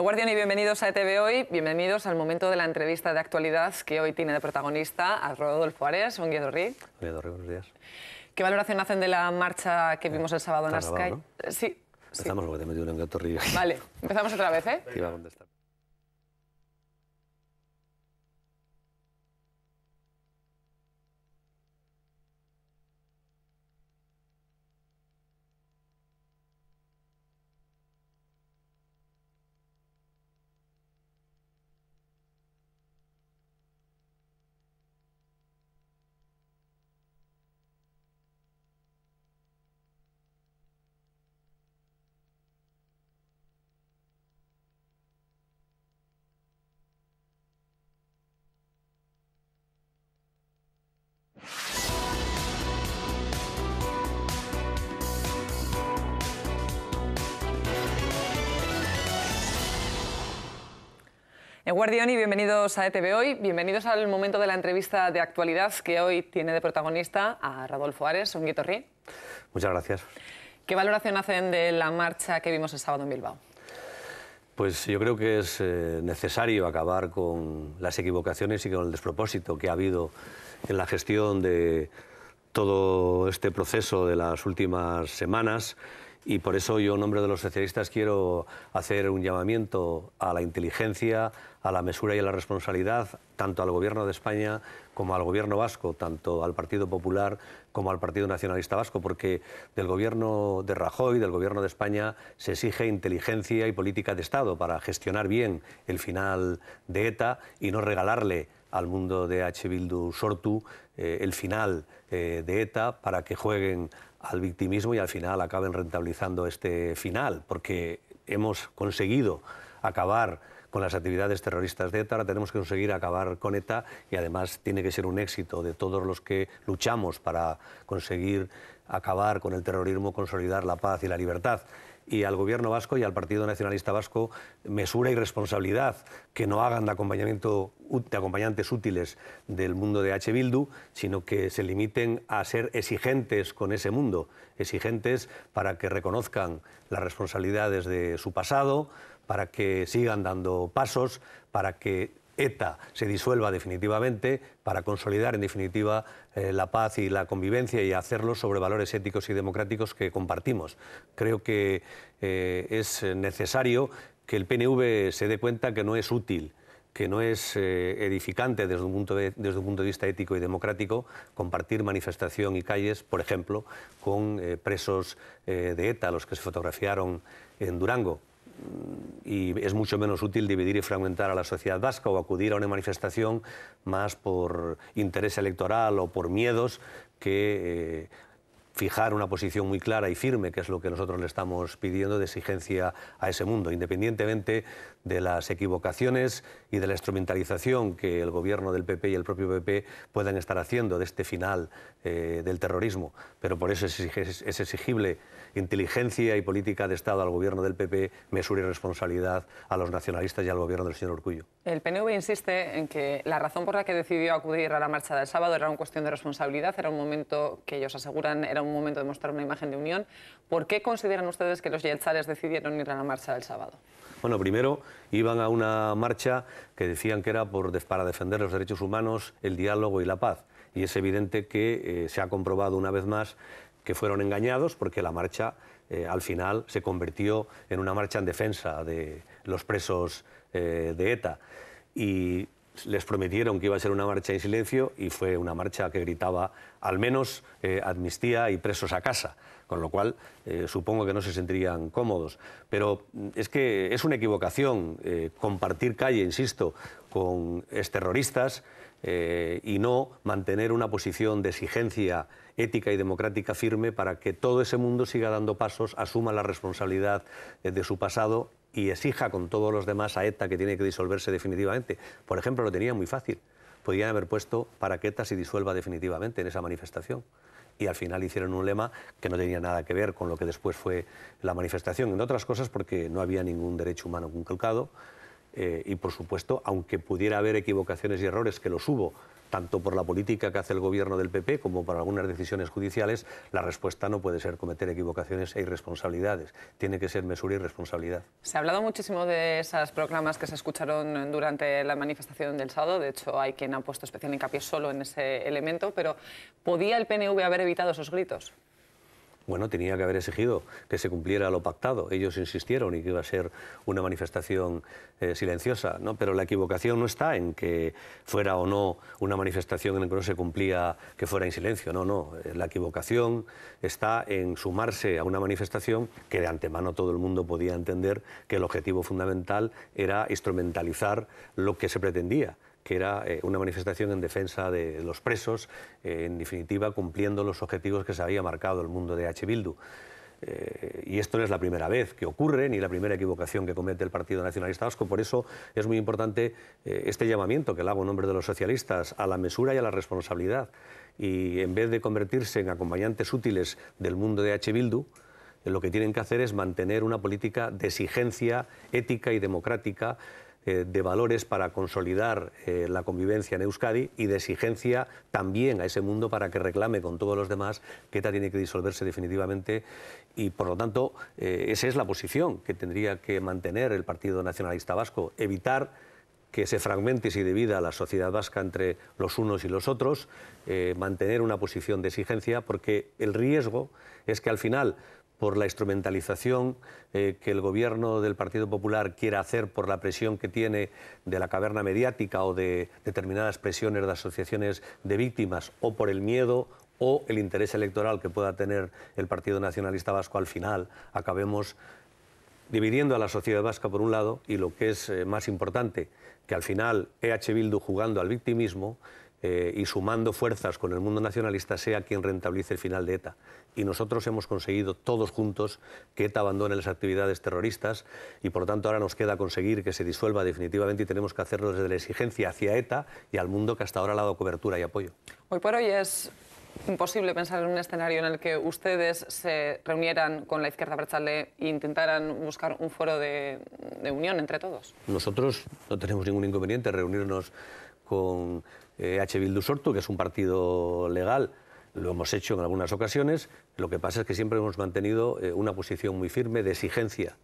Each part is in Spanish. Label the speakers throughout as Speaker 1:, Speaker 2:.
Speaker 1: Guardián y bienvenidos a ETV Hoy, bienvenidos al momento de la entrevista de actualidad que hoy tiene de protagonista a Rodolfo Ares, un Dorri.
Speaker 2: buenos días.
Speaker 1: ¿Qué valoración hacen de la marcha que eh, vimos el sábado en las Sí.
Speaker 2: Empezamos que te Vale,
Speaker 1: empezamos otra vez, ¿eh? Guardián, y bienvenidos a ETV Hoy. Bienvenidos al momento de la entrevista de actualidad que hoy tiene de protagonista a Rodolfo Ares, un guitorri. Muchas gracias. ¿Qué valoración hacen de la marcha que vimos el sábado en Bilbao?
Speaker 2: Pues yo creo que es eh, necesario acabar con las equivocaciones y con el despropósito que ha habido en la gestión de todo este proceso de las últimas semanas y por eso yo en nombre de los socialistas quiero hacer un llamamiento a la inteligencia, a la mesura y a la responsabilidad, tanto al Gobierno de España como al Gobierno vasco, tanto al Partido Popular como al Partido Nacionalista Vasco, porque del Gobierno de Rajoy, del Gobierno de España, se exige inteligencia y política de Estado para gestionar bien el final de ETA y no regalarle al mundo de H. Bildu Sortu eh, el final eh, de ETA para que jueguen al victimismo y al final acaben rentabilizando este final, porque hemos conseguido acabar con las actividades terroristas de ETA, ahora tenemos que conseguir acabar con ETA y además tiene que ser un éxito de todos los que luchamos para conseguir acabar con el terrorismo, consolidar la paz y la libertad y al Gobierno vasco y al Partido Nacionalista Vasco mesura y responsabilidad que no hagan de, acompañamiento, acompañantes útiles del mundo de H. Bildu, sino que se limiten a ser exigentes con ese mundo, exigentes para que reconozcan las responsabilidades de su pasado, para que sigan dando pasos, para que ETA se disuelva definitivamente para consolidar en definitiva eh, la paz y la convivencia y hacerlo sobre valores éticos y democráticos que compartimos. Creo que eh, es necesario que el PNV se dé cuenta que no es útil que no es eh, edificante desde un, punto desde un punto de vista ético y democrático compartir manifestación y calles, por ejemplo, con presos de ETA, los que se fotografiaron en Durango y es mucho menos útil dividir y fragmentar a la sociedad vasca o acudir a una manifestación más por interés electoral o por miedos que eh, fijar una posición muy clara y firme, que es lo que nosotros le estamos pidiendo de exigencia a ese mundo, independientemente de las equivocaciones y de la instrumentalización que el gobierno del PP y el propio PP puedan estar haciendo de este final eh, del terrorismo. Pero por eso es, exigible inteligencia y política de Estado al gobierno del PP, mesura y responsabilidad a los nacionalistas y al gobierno del señor Urcullo.
Speaker 1: El PNV insiste en que la razón por la que decidió acudir a la marcha del sábado era una cuestión de responsabilidad, era un momento que ellos aseguran era un momento de mostrar una imagen de unión. ¿Por qué consideran ustedes que los yeltsares decidieron ir a la marcha del sábado?
Speaker 2: Bueno, primero, iban a una marcha que decían que era para defender los derechos humanos, el diálogo y la paz. Y es evidente que eh, se ha comprobado una vez más que fueron engañados porque la marcha eh, al final se convirtió en una marcha en defensa de los presos eh, de ETA. Y les prometieron que iba a ser una marcha en silencio y fue una marcha que gritaba al menos eh, amnistía y presos a casa, con lo cual eh, supongo que no se sentirían cómodos. Pero mm, es que es una equivocación eh, compartir calle, insisto, con terroristas y no mantener una posición de exigencia ética y democrática firme para que todo ese mundo siga dando pasos, asuma la responsabilidad de su pasado y exija con todos los demás a ETA que tiene que disolverse definitivamente. Por ejemplo, lo tenía muy fácil. Podían haber puesto para que ETA se disuelva definitivamente en esa manifestación. Y al final hicieron un lema que no tenía nada que ver con lo que después fue la manifestación. En otras cosas, porque no había ningún derecho humano conculcado eh, y, por supuesto, aunque pudiera haber equivocaciones y errores, que los hubo, tanto por la política que hace el gobierno del PP como por algunas decisiones judiciales, la respuesta no puede ser cometer equivocaciones e irresponsabilidades. Tiene que ser mesura y responsabilidad.
Speaker 1: Se ha hablado muchísimo de esas proclamas que se escucharon durante la manifestación del sábado. De hecho, hay quien ha puesto especial hincapié solo en ese elemento. Pero, ¿podía el PNV haber evitado esos gritos?
Speaker 2: Bueno, tenía que haber exigido que se cumpliera lo pactado. Ellos insistieron y que iba a ser una manifestación eh, silenciosa, ¿no? Pero la equivocación no está en que fuera o no una manifestación en la que no se cumplía que fuera en silencio. No, no. Eh, la equivocación está en sumarse a una manifestación que de antemano todo el mundo podía entender que el objetivo fundamental era instrumentalizar lo que se pretendía que era eh, una manifestación en defensa de los presos, eh, en definitiva cumpliendo los objetivos que se había marcado el mundo de H. Bildu. Eh, y esto no es la primera vez que ocurre, ni la primera equivocación que comete el Partido Nacionalista Vasco. Por eso es muy importante este llamamiento que le hago en nombre de los socialistas a la mesura y a la responsabilidad. Y en vez de convertirse en acompañantes útiles del mundo de H. Bildu, lo que tienen que hacer es mantener una política de exigencia ética y democrática eh, de valores para consolidar eh, la convivencia en Euskadi y de exigencia también a ese mundo para que reclame con todos los demás que ETA tiene que disolverse definitivamente y por lo tanto eh, esa es la posición que tendría que mantener el Partido Nacionalista Vasco, evitar que se fragmente y se divida la sociedad vasca entre los unos y los otros, mantener una posición de exigencia, porque el riesgo es que al final por la instrumentalización eh, que el gobierno del Partido Popular quiere hacer por la presión que tiene de la caverna mediática o de determinadas presiones de asociaciones de víctimas o por el miedo o el interés electoral que pueda tener el Partido Nacionalista Vasco al final, acabemos dividiendo a la sociedad vasca por un lado y lo que es eh, más importante, que al final EH Bildu jugando al victimismo eh, y sumando fuerzas con el mundo nacionalista sea quien rentabilice el final de ETA. Y nosotros hemos conseguido todos juntos que ETA abandone las actividades terroristas y por lo tanto ahora nos queda conseguir que se disuelva definitivamente y tenemos que hacerlo desde la exigencia hacia ETA y al mundo que hasta ahora ha dado cobertura y apoyo.
Speaker 1: Hoy por hoy es imposible pensar en un escenario en el que ustedes se reunieran con la izquierda abertzale e intentaran buscar un foro de, de unión entre todos.
Speaker 2: Nosotros no tenemos ningún inconveniente reunirnos con eh, H. Bildu Sortu, que es un partido legal, lo hemos hecho en algunas ocasiones, lo que pasa es que siempre hemos mantenido eh, una posición muy firme de exigencia.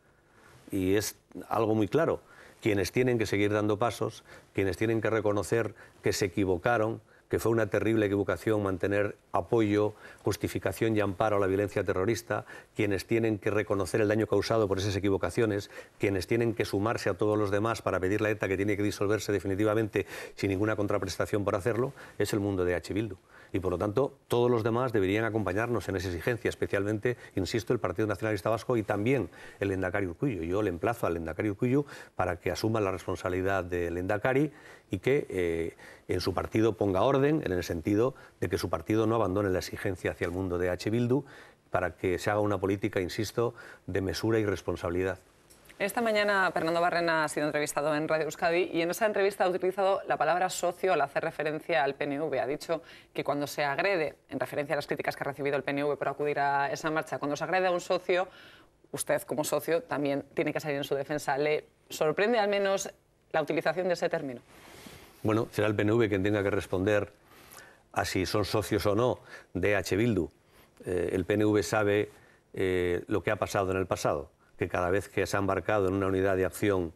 Speaker 2: Y es algo muy claro, quienes tienen que seguir dando pasos, quienes tienen que reconocer que se equivocaron, que fue una terrible equivocación mantener apoyo, justificación y amparo a la violencia terrorista, quienes tienen que reconocer el daño causado por esas equivocaciones, quienes tienen que sumarse a todos los demás para pedir la ETA que tiene que disolverse definitivamente sin ninguna contraprestación por hacerlo, es el mundo de H. Bildu. Y por lo tanto, todos los demás deberían acompañarnos en esa exigencia, especialmente, insisto, el Partido Nacionalista Vasco y también el Endacari Urcuyo. Yo le emplazo al Endacari Urcuyo para que asuma la responsabilidad del Endacari y que... Eh, en su partido ponga orden, en el sentido de que su partido no abandone la exigencia hacia el mundo de H. Bildu para que se haga una política, insisto, de mesura y responsabilidad.
Speaker 1: Esta mañana Fernando Barrena ha sido entrevistado en Radio Euskadi y en esa entrevista ha utilizado la palabra socio al hacer referencia al PNV. Ha dicho que cuando se agrede, en referencia a las críticas que ha recibido el PNV por acudir a esa marcha, cuando se agrede a un socio, usted como socio también tiene que salir en su defensa. ¿Le sorprende al menos la utilización de ese término?
Speaker 2: Bueno, será el PNV quien tenga que responder a si son socios o no de H. Bildu. Eh, el PNV sabe eh, lo que ha pasado en el pasado, que cada vez que se ha embarcado en una unidad de acción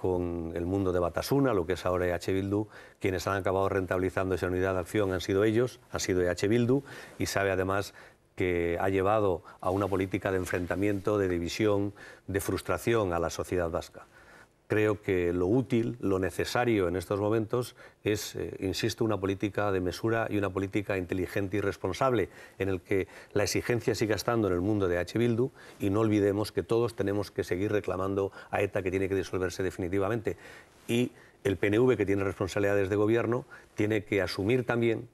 Speaker 2: con el mundo de Batasuna, lo que es ahora EH Bildu, quienes han acabado rentabilizando esa unidad de acción han sido ellos, han sido EH Bildu, y sabe además que ha llevado a una política de enfrentamiento, de división, de frustración a la sociedad vasca creo que lo útil, lo necesario en estos momentos es, eh, insisto, una política de mesura y una política inteligente y responsable, en el que la exigencia siga estando en el mundo de H. Bildu y no olvidemos que todos tenemos que seguir reclamando a ETA que tiene que disolverse definitivamente. Y el PNV, que tiene responsabilidades de gobierno, tiene que asumir también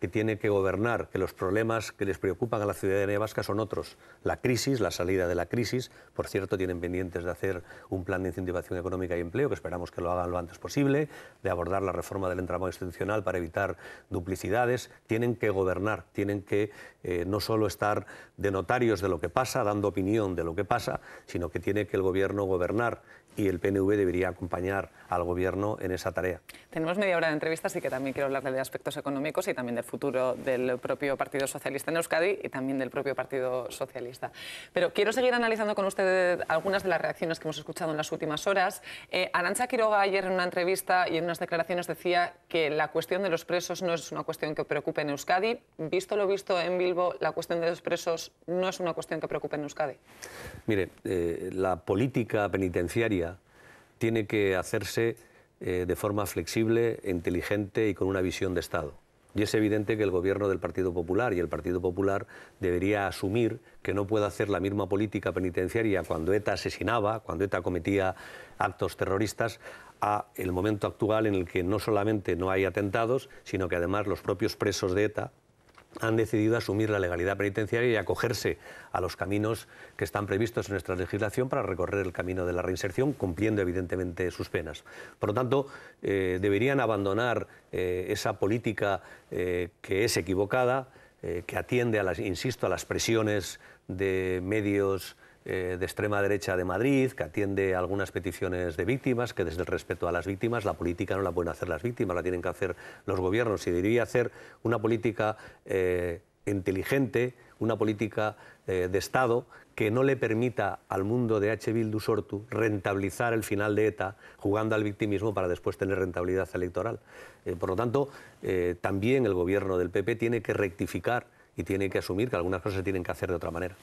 Speaker 2: que tiene que gobernar, que los problemas que les preocupan a la ciudadanía vasca son otros. La crisis, la salida de la crisis, por cierto, tienen pendientes de hacer un plan de incentivación económica y empleo, que esperamos que lo hagan lo antes posible, de abordar la reforma del entramado institucional para evitar duplicidades. Tienen que gobernar, tienen que eh, no solo estar de notarios de lo que pasa, dando opinión de lo que pasa, sino que tiene que el gobierno gobernar y el PNV debería acompañar al Gobierno en esa tarea.
Speaker 1: Tenemos media hora de entrevista, así que también quiero hablar de aspectos económicos y también del futuro del propio Partido Socialista en Euskadi y también del propio Partido Socialista. Pero quiero seguir analizando con usted algunas de las reacciones que hemos escuchado en las últimas horas. Eh, Arancha Quiroga ayer en una entrevista y en unas declaraciones decía que la cuestión de los presos no es una cuestión que preocupe en Euskadi. Visto lo visto en Bilbo, la cuestión de los presos no es una cuestión que preocupe en Euskadi.
Speaker 2: Mire, eh, la política penitenciaria tiene que hacerse eh, de forma flexible, inteligente y con una visión de Estado. Y es evidente que el gobierno del Partido Popular y el Partido Popular debería asumir que no puede hacer la misma política penitenciaria cuando ETA asesinaba, cuando ETA cometía actos terroristas, a el momento actual en el que no solamente no hay atentados, sino que además los propios presos de ETA han decidido asumir la legalidad penitenciaria y acogerse a los caminos que están previstos en nuestra legislación para recorrer el camino de la reinserción, cumpliendo evidentemente sus penas. Por lo tanto, eh, deberían abandonar eh, esa política eh, que es equivocada, que atiende, a las, insisto, a las presiones de medios eh, de extrema derecha de Madrid, que atiende algunas peticiones de víctimas, que desde el respeto a las víctimas, la política no la pueden hacer las víctimas, la tienen que hacer los gobiernos. Y diría hacer una política eh, inteligente, una política eh, de Estado que no le permita al mundo de H. Bildu Sortu rentabilizar el final de ETA jugando al victimismo para después tener rentabilidad electoral. por lo tanto, también el gobierno del PP tiene que rectificar y tiene que asumir que algunas cosas se tienen que hacer de otra manera.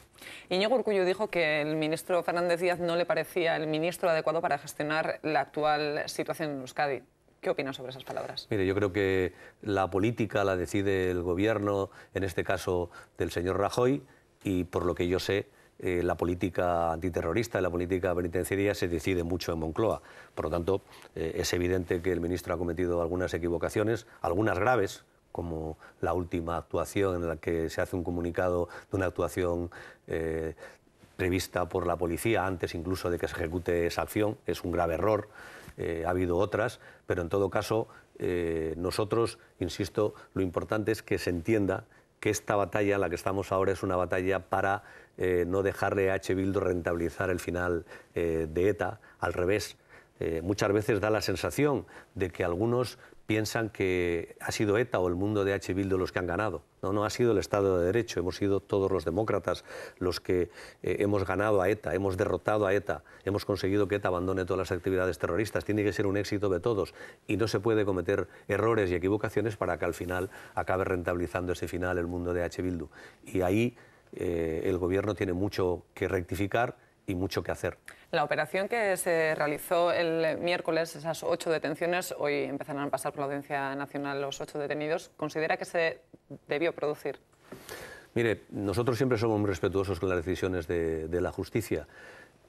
Speaker 1: Iñigo Urcuyo dijo que el ministro Fernández Díaz no le parecía el ministro adecuado para gestionar la actual situación en Euskadi. ¿Qué opina sobre
Speaker 2: esas palabras? Mire, yo creo que la política la decide el gobierno, en este caso del señor Rajoy, y por lo que yo sé, eh, la política antiterrorista y la política penitenciaria se decide mucho en Moncloa. Por lo tanto, eh, es evidente que el ministro ha cometido algunas equivocaciones, algunas graves, como la última actuación en la que se hace un comunicado de una actuación eh, prevista por la policía antes incluso de que se ejecute esa acción. Es un grave error. Eh, ha habido otras, pero en todo caso eh, nosotros, insisto, lo importante es que se entienda que esta batalla, en la que estamos ahora, es una batalla para no dejarle a H. Bildo rentabilizar el final de ETA, al revés. muchas veces da la sensación de que algunos piensan que ha sido ETA o el mundo de H. Bildu los que han ganado. No, no ha sido el Estado de Derecho, hemos sido todos los demócratas los que eh, hemos ganado a ETA, hemos derrotado a ETA, hemos conseguido que ETA abandone todas las actividades terroristas. Tiene que ser un éxito de todos y no se puede cometer errores y equivocaciones para que al final acabe rentabilizando ese final el mundo de H. Bildu. Y ahí eh, el gobierno tiene mucho que rectificar y mucho que hacer.
Speaker 1: La operación que se realizó el miércoles, esas ocho detenciones, hoy empezarán a pasar por la Audiencia Nacional los ocho detenidos, ¿considera que se debió producir?
Speaker 2: Mire, nosotros siempre somos muy respetuosos con las decisiones de, la justicia,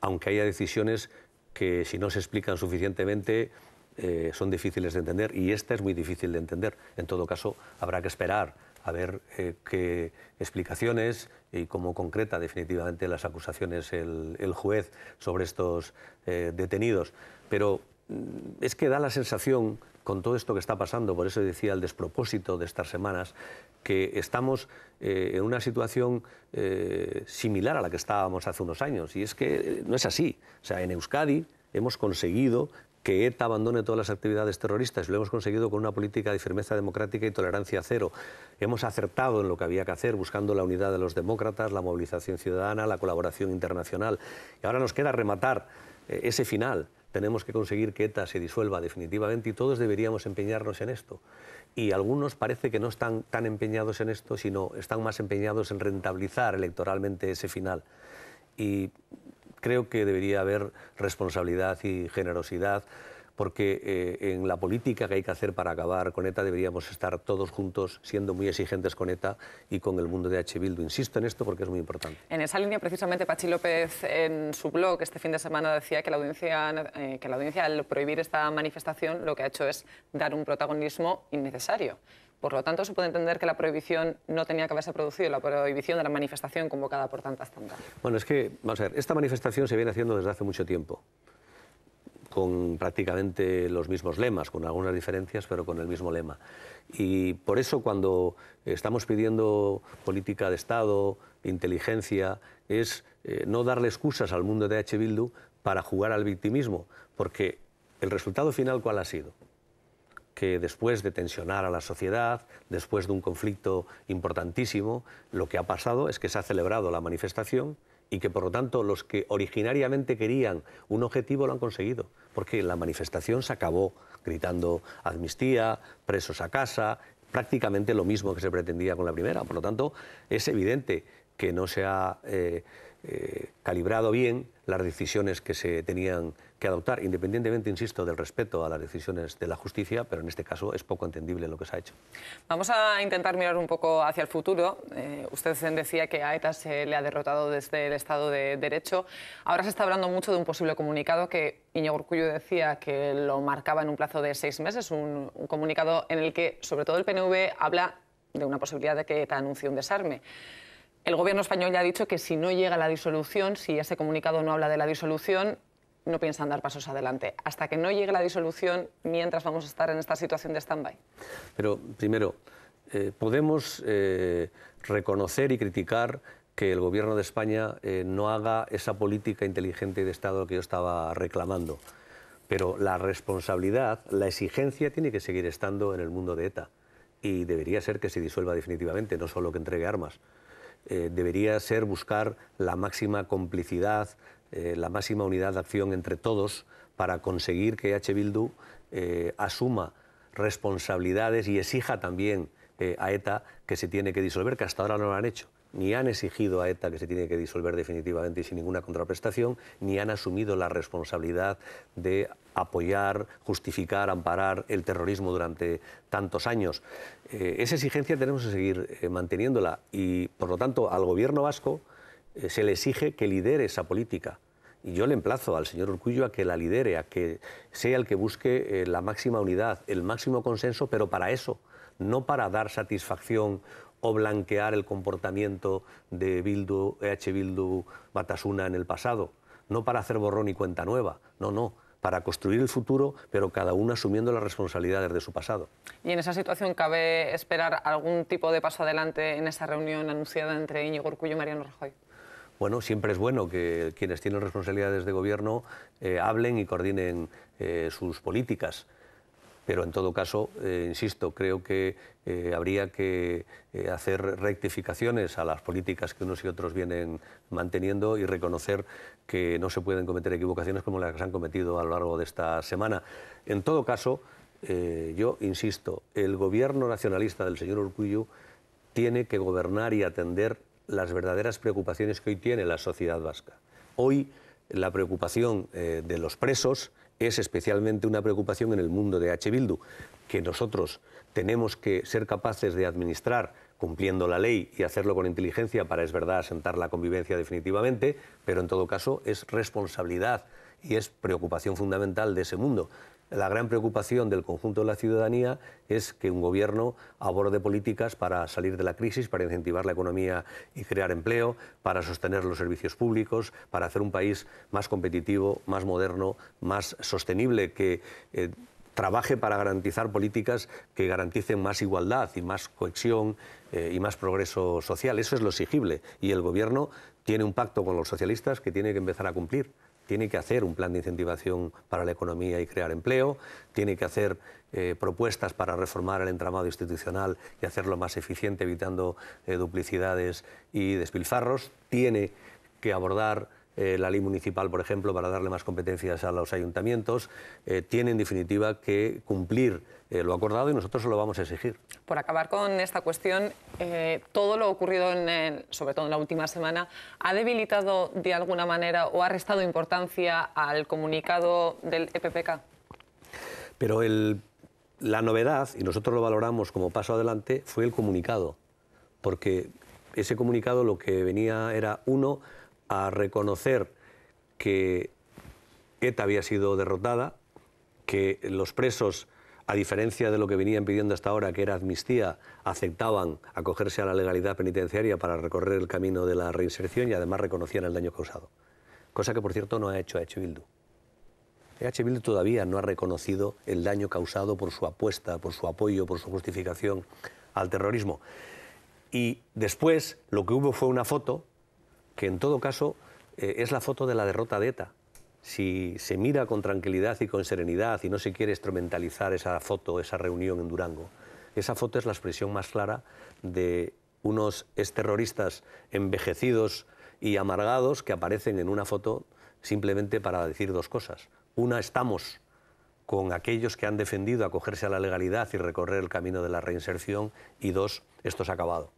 Speaker 2: aunque haya decisiones que si no se explican suficientemente eh, son difíciles de entender y esta es muy difícil de entender. En todo caso, habrá que esperar a ver eh, qué explicaciones y cómo concreta definitivamente las acusaciones el, juez sobre estos eh, detenidos. Pero mm, es que da la sensación, con todo esto que está pasando, por eso decía el despropósito de estas semanas, que estamos eh, en una situación similar a la que estábamos hace unos años. Y es que no es así. O sea, en Euskadi hemos conseguido que ETA abandone todas las actividades terroristas. Lo hemos conseguido con una política de firmeza democrática y tolerancia cero. Hemos acertado en lo que había que hacer, buscando la unidad de los demócratas, la movilización ciudadana, la colaboración internacional. Y ahora nos queda rematar eh, ese final. Tenemos que conseguir que ETA se disuelva definitivamente y todos deberíamos empeñarnos en esto. Y algunos parece que no están tan empeñados en esto, sino están más empeñados en rentabilizar electoralmente ese final. Y creo que debería haber responsabilidad y generosidad porque eh, en la política que hay que hacer para acabar con ETA deberíamos estar todos juntos siendo muy exigentes con ETA y con el mundo de H. Bildu. Insisto en esto porque es muy importante.
Speaker 1: En esa línea, precisamente, Pachi López en su blog este fin de semana decía que la audiencia, eh, que la audiencia al prohibir esta manifestación lo que ha hecho es dar un protagonismo innecesario. Por lo tanto, se puede entender que la prohibición no tenía que haberse producido, la prohibición de la manifestación convocada por tantas tantas.
Speaker 2: Bueno, es que, vamos a ver, esta manifestación se viene haciendo desde hace mucho tiempo, con prácticamente los mismos lemas, con algunas diferencias, pero con el mismo lema. Y por eso cuando estamos pidiendo política de Estado, inteligencia, es eh, no darle excusas al mundo de H. Bildu para jugar al victimismo, porque el resultado final, ¿cuál ha sido? que después de tensionar a la sociedad, después de un conflicto importantísimo, lo que ha pasado es que se ha celebrado la manifestación y que por lo tanto los que originariamente querían un objetivo lo han conseguido, porque la manifestación se acabó gritando amnistía, presos a casa, prácticamente lo mismo que se pretendía con la primera. Por lo tanto, es evidente que no se ha... Eh, eh, calibrado bien las decisiones que se tenían que adoptar, independientemente, insisto, del respeto a las decisiones de la justicia, pero en este caso es poco entendible lo que se ha hecho.
Speaker 1: Vamos a intentar mirar un poco hacia el futuro. Eh, usted decía que a ETA se le ha derrotado desde el Estado de Derecho. Ahora se está hablando mucho de un posible comunicado que Iñigo Urcullo decía que lo marcaba en un plazo de seis meses, un, un comunicado en el que, sobre todo, el PNV habla de una posibilidad de que ETA anuncie un desarme. El gobierno español ya ha dicho que si no llega la disolución, si ese comunicado no habla de la disolución, no piensan dar pasos adelante. Hasta que no llegue la disolución, mientras vamos a estar en esta situación de stand-by.
Speaker 2: Pero primero, eh, podemos eh, reconocer y criticar que el gobierno de España eh, no haga esa política inteligente de Estado que yo estaba reclamando. Pero la responsabilidad, la exigencia tiene que seguir estando en el mundo de ETA. Y debería ser que se disuelva definitivamente, no solo que entregue armas. Eh, debería ser buscar la máxima complicidad, eh, la máxima unidad de acción entre todos para conseguir que H. Bildu eh, asuma responsabilidades y exija también a ETA que se tiene que disolver, que hasta ahora no lo han hecho ni han exigido a ETA que se tiene que disolver definitivamente y sin ninguna contraprestación, ni han asumido la responsabilidad de apoyar, justificar, amparar el terrorismo durante tantos años. Eh, esa exigencia tenemos que seguir eh, manteniéndola y, por lo tanto, al gobierno vasco eh, se le exige que lidere esa política. Y yo le emplazo al señor Urcullo a que la lidere, a que sea el que busque la máxima unidad, el máximo consenso, pero para eso, no para dar satisfacción o blanquear el comportamiento de Bildu, EH Bildu, Batasuna en el pasado. No para hacer borrón y cuenta nueva, no, no, para construir el futuro, pero cada uno asumiendo las responsabilidades de su pasado.
Speaker 1: ¿Y en esa situación cabe esperar algún tipo de paso adelante en esa reunión anunciada entre Iñigo Urcullo y Mariano Rajoy?
Speaker 2: Bueno, siempre es bueno que quienes tienen responsabilidades de gobierno eh, hablen y coordinen eh, sus políticas pero en todo caso, eh, insisto, creo que eh, habría que eh, hacer rectificaciones a las políticas que unos y otros vienen manteniendo y reconocer que no se pueden cometer equivocaciones como las que se han cometido a lo largo de esta semana. En todo caso, yo insisto, el gobierno nacionalista del señor Urcuyu tiene que gobernar y atender las verdaderas preocupaciones que hoy tiene la sociedad vasca. Hoy la preocupación eh, de los presos es especialmente una preocupación en el mundo de H. Bildu, que nosotros tenemos que ser capaces de administrar cumpliendo la ley y hacerlo con inteligencia para, es verdad, asentar la convivencia definitivamente, pero en todo caso es responsabilidad y es preocupación fundamental de ese mundo la gran preocupación del conjunto de la ciudadanía es que un gobierno aborde políticas para salir de la crisis, para incentivar la economía y crear empleo, para sostener los servicios públicos, para hacer un país más competitivo, más moderno, más sostenible, que eh, trabaje para garantizar políticas que garanticen más igualdad y más cohesión eh, y más progreso social. Eso es lo exigible y el gobierno tiene un pacto con los socialistas que tiene que empezar a cumplir tiene que hacer un plan de incentivación para la economía y crear empleo, tiene que hacer eh, propuestas para reformar el entramado institucional y hacerlo más eficiente, evitando eh, duplicidades y despilfarros, tiene que abordar eh, la ley municipal, por ejemplo, para darle más competencias a los ayuntamientos, eh, tiene en definitiva que cumplir eh, lo acordado y nosotros lo vamos a exigir.
Speaker 1: Por acabar con esta cuestión, todo lo ocurrido, en sobre todo en la última semana, ¿ha debilitado de alguna manera o ha restado importancia al comunicado del EPPK?
Speaker 2: Pero la novedad, y nosotros lo valoramos como paso adelante, fue el comunicado, porque ese comunicado lo que venía era, uno, a reconocer que ETA había sido derrotada, que los presos, a diferencia de lo que venían pidiendo hasta ahora, que era amnistía, aceptaban acogerse a la legalidad penitenciaria para recorrer el camino de la reinserción y además reconocían el daño causado. Cosa que, por cierto, no ha hecho H. Bildu. H. Bildu todavía no ha reconocido el daño causado por su apuesta, por su apoyo, por su justificación al terrorismo. Y después lo que hubo fue una foto que en todo caso eh, es la foto de la derrota de ETA. Si se mira con tranquilidad y con serenidad y no se quiere instrumentalizar esa foto, esa reunión en Durango, esa foto es la expresión más clara de unos exterroristas envejecidos y amargados que aparecen en una foto simplemente para decir dos cosas. Una, estamos con aquellos que han defendido acogerse a la legalidad y recorrer el camino de la reinserción y dos, esto se ha acabado.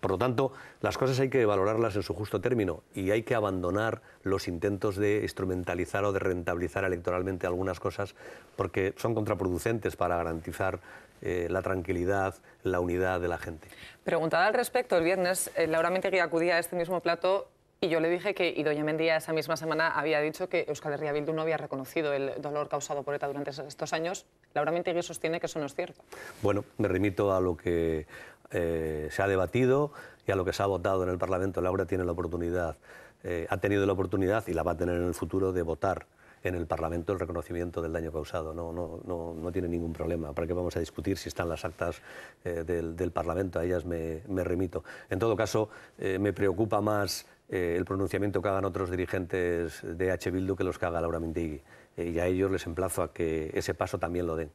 Speaker 2: Por lo tanto, las cosas hay que valorarlas en su justo término y hay que abandonar los intentos de instrumentalizar o de rentabilizar electoralmente algunas cosas porque son contraproducentes para garantizar eh, la tranquilidad, la unidad de la gente.
Speaker 1: Preguntada al respecto, el viernes eh, Laura Mentegui acudía a este mismo plato y yo le dije que doña Mendía esa misma semana había dicho que Euskal Herria Bildu no había reconocido el dolor causado por ETA durante estos años. Laura Mentegui sostiene que eso no es cierto.
Speaker 2: Bueno, me remito a lo que, eh, se ha debatido y a lo que se ha votado en el Parlamento. Laura tiene la oportunidad, eh, ha tenido la oportunidad y la va a tener en el futuro de votar en el Parlamento el reconocimiento del daño causado. No, no, no, tiene ningún problema. ¿Para qué vamos a discutir si están las actas eh, del, Parlamento? A ellas me remito. En todo caso, me preocupa más eh, el pronunciamiento que hagan otros dirigentes de H. Bildu que los que haga Laura Mendigui. Eh, y a ellos les emplazo a que ese paso también lo den.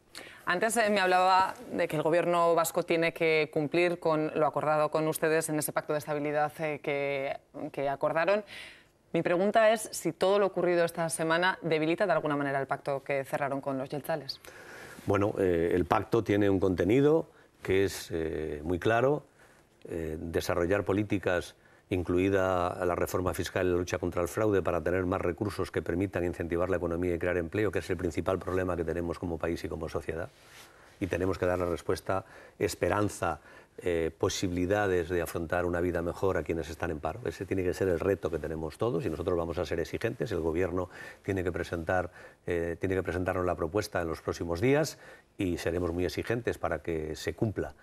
Speaker 1: Antes eh, me hablaba de que el gobierno vasco tiene que cumplir con lo acordado con ustedes en ese pacto de estabilidad que, acordaron. Mi pregunta es si todo lo ocurrido esta semana debilita de alguna manera el pacto que cerraron con los yeltales.
Speaker 2: Bueno, el pacto tiene un contenido que es muy claro, desarrollar políticas incluida la reforma fiscal y la lucha contra el fraude para tener más recursos que permitan incentivar la economía y crear empleo, que es el principal problema que tenemos como país y como sociedad. Y tenemos que dar la respuesta, esperanza, eh, posibilidades de afrontar una vida mejor a quienes están en paro. Ese tiene que ser el reto que tenemos todos y nosotros vamos a ser exigentes. El Gobierno tiene que, presentar, eh, tiene que presentarnos la propuesta en los próximos días y seremos muy exigentes para que se cumpla.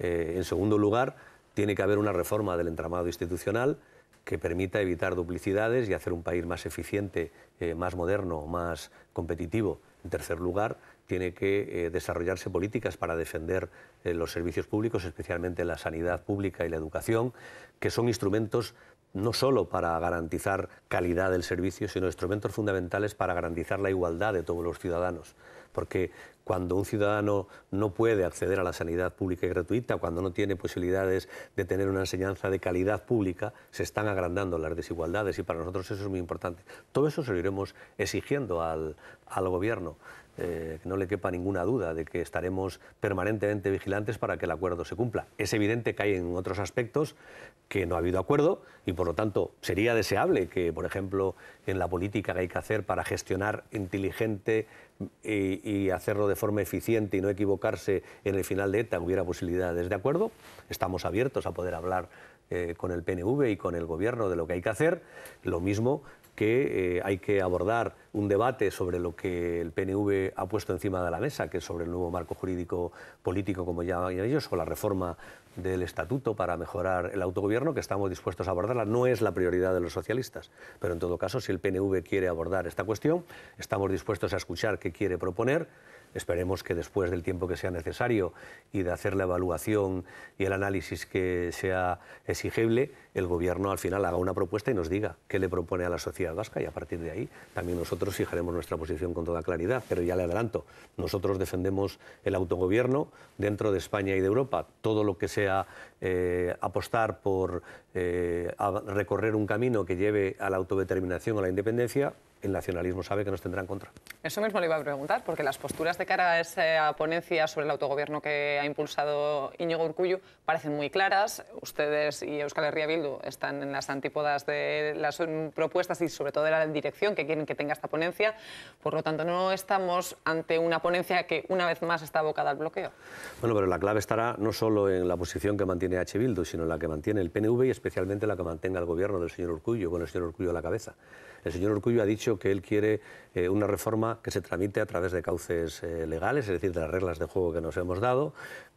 Speaker 2: Eh, en segundo lugar, tiene que haber una reforma del entramado institucional que permita evitar duplicidades y hacer un país más eficiente, eh, más moderno, más competitivo. En tercer lugar, tiene que eh, desarrollarse políticas para defender eh, los servicios públicos, especialmente la sanidad pública y la educación, que son instrumentos no solo para garantizar calidad del servicio, sino instrumentos fundamentales para garantizar la igualdad de todos los ciudadanos. Porque cuando un ciudadano no puede acceder a la sanidad pública y gratuita, cuando no tiene posibilidades de tener una enseñanza de calidad pública, se están agrandando las desigualdades y para nosotros eso es muy importante. Todo eso se lo iremos exigiendo al, al gobierno. Eh, que no le quepa ninguna duda de que estaremos permanentemente vigilantes para que el acuerdo se cumpla. Es evidente que hay en otros aspectos que no ha habido acuerdo y, por lo tanto, sería deseable que, por ejemplo, en la política que hay que hacer para gestionar inteligente y, hacerlo de forma eficiente y no equivocarse en el final de ETA hubiera posibilidades de acuerdo. Estamos abiertos a poder hablar eh, con el PNV y con el Gobierno de lo que hay que hacer. Lo mismo que eh, hay que abordar un debate sobre lo que el PNV ha puesto encima de la mesa, que es sobre el nuevo marco jurídico político, como llaman ellos, o la reforma del estatuto para mejorar el autogobierno, que estamos dispuestos a abordarla. No es la prioridad de los socialistas, pero en todo caso, si el PNV quiere abordar esta cuestión, estamos dispuestos a escuchar qué quiere proponer. Esperemos que después del tiempo que sea necesario y de hacer la evaluación y el análisis que sea exigible, el gobierno al final haga una propuesta y nos diga qué le propone a la sociedad vasca y a partir de ahí también nosotros fijaremos nuestra posición con toda claridad. Pero ya le adelanto, nosotros defendemos el autogobierno dentro de España y de Europa. Todo lo que sea eh, apostar por eh, recorrer un camino que lleve a la autodeterminación o a la independencia, el nacionalismo sabe que nos tendrá en contra.
Speaker 1: Eso mismo le iba a preguntar, porque las posturas de cara a esa ponencia sobre el autogobierno que ha impulsado Íñigo Urcullu parecen muy claras. Ustedes y Euskal Herria Bildu están en las antípodas de las propuestas y sobre todo de la dirección que quieren que tenga esta ponencia. Por lo tanto, no estamos ante una ponencia que una vez más está abocada al bloqueo.
Speaker 2: Bueno, pero la clave estará no solo en la posición que mantiene H. Bildu, sino en la que mantiene el PNV y especialmente la que mantenga el gobierno del señor Urcullo, con el señor Urcullo a la cabeza. El señor Urcullo ha dicho que él quiere eh, una reforma que se tramite a través de cauces eh, legales, es decir, de las reglas de juego que nos hemos dado,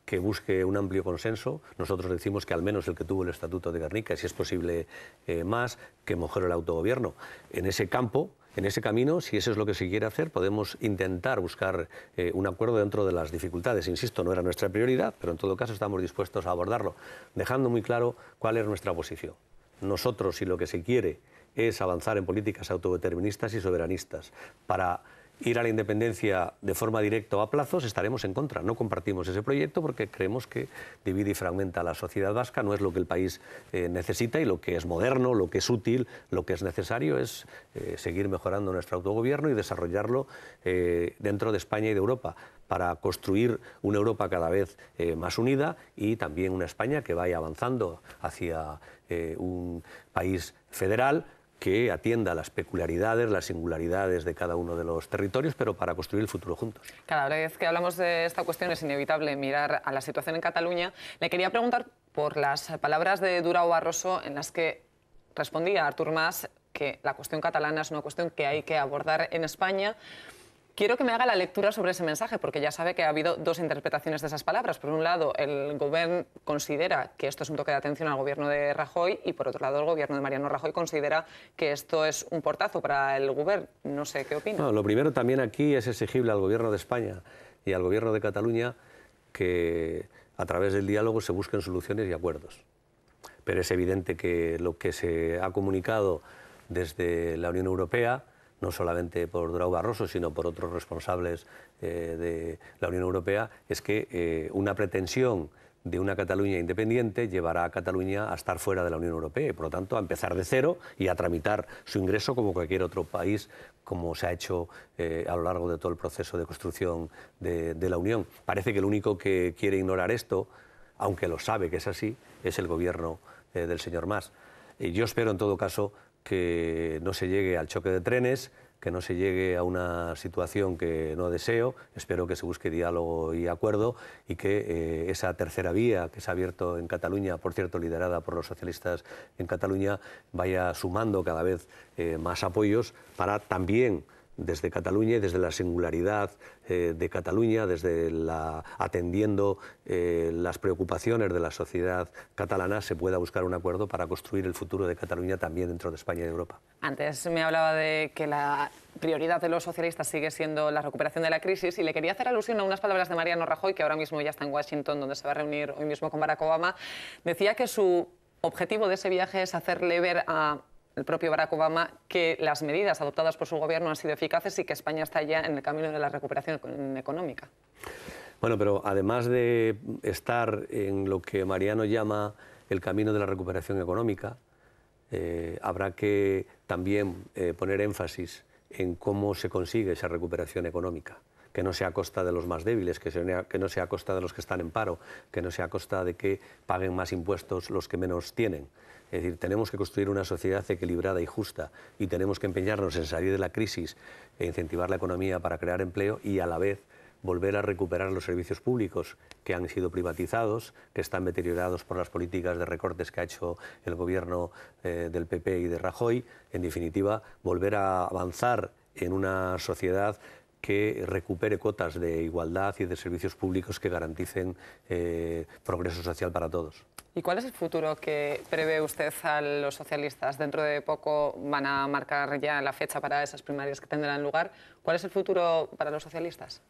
Speaker 2: que busque un amplio consenso. Nosotros decimos que al menos el que tuvo el Estatuto de Guernica, si es posible eh, más, que mejor el autogobierno. En ese campo, en ese camino, si eso es lo que se quiere hacer, podemos intentar buscar eh, un acuerdo dentro de las dificultades. Insisto, no era nuestra prioridad, pero en todo caso estamos dispuestos a abordarlo, dejando muy claro cuál es nuestra posición. Nosotros, si lo que se quiere es avanzar en políticas autodeterministas y soberanistas para ir a la independencia de forma directa o a plazos, estaremos en contra. No compartimos ese proyecto porque creemos que divide y fragmenta la sociedad vasca, no es lo que el país eh, necesita y lo que es moderno, lo que es útil, lo que es necesario es eh, seguir mejorando nuestro autogobierno y desarrollarlo eh, dentro de España y de Europa para construir una Europa cada vez más unida y también una España que vaya avanzando hacia un país federal que atienda las peculiaridades, las singularidades de cada uno de los territorios, pero para construir el futuro juntos.
Speaker 1: Cada vez que hablamos de esta cuestión es inevitable mirar a la situación en Cataluña. Le quería preguntar por las palabras de Durao Barroso en las que respondía Artur Mas que la cuestión catalana es una cuestión que hay que abordar en España. Quiero que me haga la lectura sobre ese mensaje, porque ya sabe que ha habido dos interpretaciones de esas palabras. Por un lado, el gobierno considera que esto es un toque de atención al gobierno de Rajoy y, por otro lado, el gobierno de Mariano Rajoy considera que esto es un portazo para el gobierno. No sé qué opina.
Speaker 2: lo primero también aquí es exigible al gobierno de España y al gobierno de Cataluña que a través del diálogo se busquen soluciones y acuerdos. Pero es evidente que lo que se ha comunicado desde la Unión Europea no solamente por Drau Barroso, sino por otros responsables eh, de la Unión Europea, es que eh, una pretensión de una Cataluña independiente llevará a Cataluña a estar fuera de la Unión Europea y, por lo tanto, a empezar de cero y a tramitar su ingreso como cualquier otro país, como se ha hecho eh, a lo largo de todo el proceso de construcción de, la Unión. Parece que el único que quiere ignorar esto, aunque lo sabe que es así, es el gobierno del señor Mas. Y yo espero, en todo caso, que no se llegue al choque de trenes, que no se llegue a una situación que no deseo. Espero que se busque diálogo y acuerdo y que eh, esa tercera vía que se ha abierto en Cataluña, por cierto, liderada por los socialistas en Cataluña, vaya sumando cada vez eh, más apoyos para también desde Cataluña y desde la singularidad eh, de Cataluña, desde atendiendo eh, las preocupaciones de la sociedad catalana, se pueda buscar un acuerdo para construir el futuro de Cataluña también dentro de España y de Europa.
Speaker 1: Antes me hablaba de que la prioridad de los socialistas sigue siendo la recuperación de la crisis y le quería hacer alusión a unas palabras de Mariano Rajoy, que ahora mismo ya está en Washington, donde se va a reunir hoy mismo con Barack Obama. Decía que su objetivo de ese viaje es hacerle ver a el propio Barack Obama, que las medidas adoptadas por su gobierno han sido eficaces y que España está ya en el camino de la recuperación económica.
Speaker 2: Bueno, pero además de estar en lo que Mariano llama el camino de la recuperación económica, eh, habrá que también eh, poner énfasis en cómo se consigue esa recuperación económica que no sea a costa de los más débiles, que, no sea a costa de los que están en paro, que no sea a costa de que paguen más impuestos los que menos tienen. Es decir, tenemos que construir una sociedad equilibrada y justa y tenemos que empeñarnos en salir de la crisis e incentivar la economía para crear empleo y a la vez volver a recuperar los servicios públicos que han sido privatizados, que están deteriorados por las políticas de recortes que ha hecho el gobierno eh, del PP y de Rajoy. En definitiva, volver a avanzar en una sociedad que recupere cuotas de igualdad y de servicios públicos que garanticen eh, progreso social para todos.
Speaker 1: ¿Y cuál es el futuro que prevé usted a los socialistas? Dentro de poco van a marcar ya la fecha para esas primarias que tendrán lugar. ¿Cuál es el futuro para los socialistas?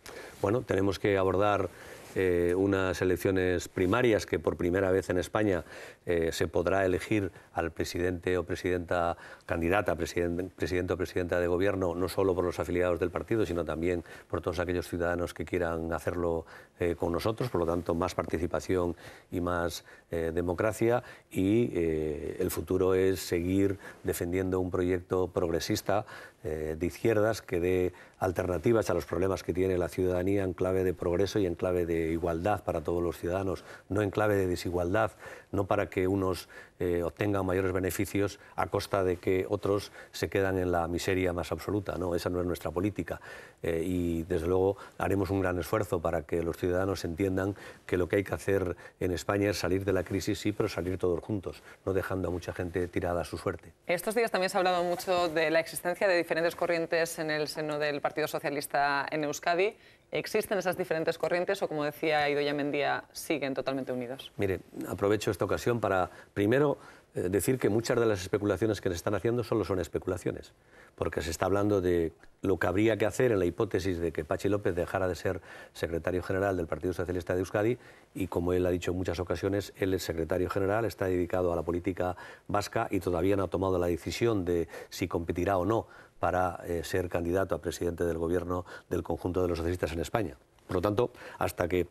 Speaker 2: Bueno, tenemos que abordar eh, unas elecciones primarias que por primera vez en España eh, se podrá elegir al presidente o presidenta candidata, presidente, presidente o presidenta de gobierno, no solo por los afiliados del partido, sino también por todos aquellos ciudadanos que quieran hacerlo eh, con nosotros. Por lo tanto, más participación y más democracia. Y el futuro es seguir defendiendo un proyecto progresista de izquierdas que dé alternativas a los problemas que tiene la ciudadanía en clave de progreso y en clave de igualdad para todos los ciudadanos, no en clave de desigualdad, no para que unos eh, obtengan mayores beneficios a costa de que otros se quedan en la miseria más absoluta. No, esa no es nuestra política. Eh, y desde luego haremos un gran esfuerzo para que los ciudadanos entiendan que lo que hay que hacer en España es salir de la crisis, sí, pero salir todos juntos, no dejando a mucha gente tirada a su suerte.
Speaker 1: Estos días también se ha hablado mucho de la existencia de diferentes corrientes en el seno del Partido Socialista en Euskadi existen esas diferentes corrientes o, como decía Idoya Mendía, siguen totalmente unidos?
Speaker 2: Mire, aprovecho esta ocasión para, primero, eh, decir que muchas de las especulaciones que se están haciendo solo son especulaciones, porque se está hablando de lo que habría que hacer en la hipótesis de que Pachi López dejara de ser secretario general del Partido Socialista de Euskadi y, como él ha dicho en muchas ocasiones, él es secretario general, está dedicado a la política vasca y todavía no ha tomado la decisión de si competirá o no para eh, ser candidato a presidente del gobierno del conjunto de los socialistas en España. Por lo tanto, hasta que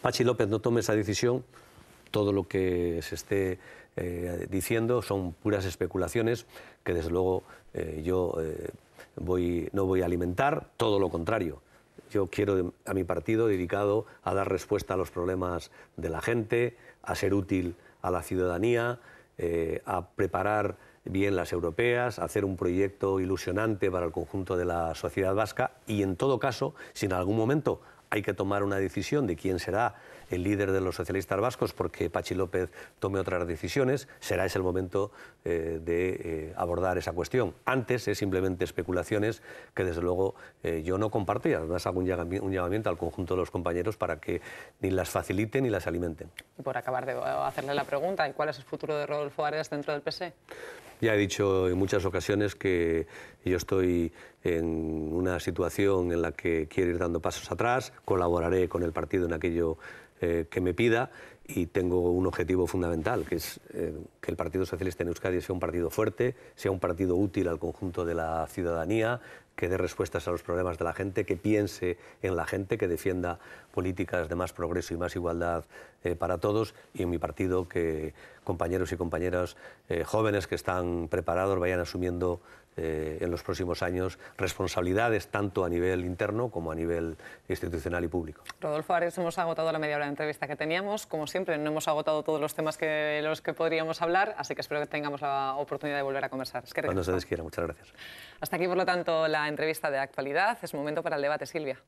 Speaker 2: Pachi López no tome esa decisión, todo lo que se esté eh, diciendo son puras especulaciones que desde luego eh, yo no voy a alimentar, todo lo contrario. Yo quiero a mi partido dedicado a dar respuesta a los problemas de la gente, a ser útil a la ciudadanía, a preparar bien las europeas, hacer un proyecto ilusionante para el conjunto de la sociedad vasca y, en todo caso, si en algún momento hay que tomar una decisión de quién será el líder de los socialistas vascos porque Pachi López tome otras decisiones, será ese el momento eh, de eh, abordar esa cuestión. Antes es simplemente especulaciones que desde luego eh, yo no comparto... ...y Además hago un llamamiento al conjunto de los compañeros para que ni las faciliten ni las alimenten.
Speaker 1: Y por acabar de hacerle la pregunta, cuál es el futuro de Rodolfo Arias dentro del PS?
Speaker 2: Ya he dicho en muchas ocasiones que yo estoy en una situación en la que quiero ir dando pasos atrás, colaboraré con el partido en aquello eh, que me pida y tengo un objetivo fundamental, que es eh, que el Partido Socialista en Euskadi sea un partido fuerte, sea un partido útil al conjunto de la ciudadanía, que dé respuestas a los problemas de la gente, que piense en la gente, que defienda políticas de más progreso y más igualdad eh, para todos y en mi partido que compañeros y compañeras jóvenes que están preparados vayan asumiendo eh, en los próximos años responsabilidades tanto a nivel interno como a nivel institucional y público.
Speaker 1: Rodolfo Arias, hemos agotado la media hora de entrevista que teníamos. Como siempre, no hemos agotado todos los temas que, los que podríamos hablar, así que espero que tengamos la oportunidad de volver a conversar. Cuando se
Speaker 2: desquiera, muchas gracias.
Speaker 1: Hasta aquí, por lo tanto, la entrevista de actualidad. Es momento para el debate, Silvia.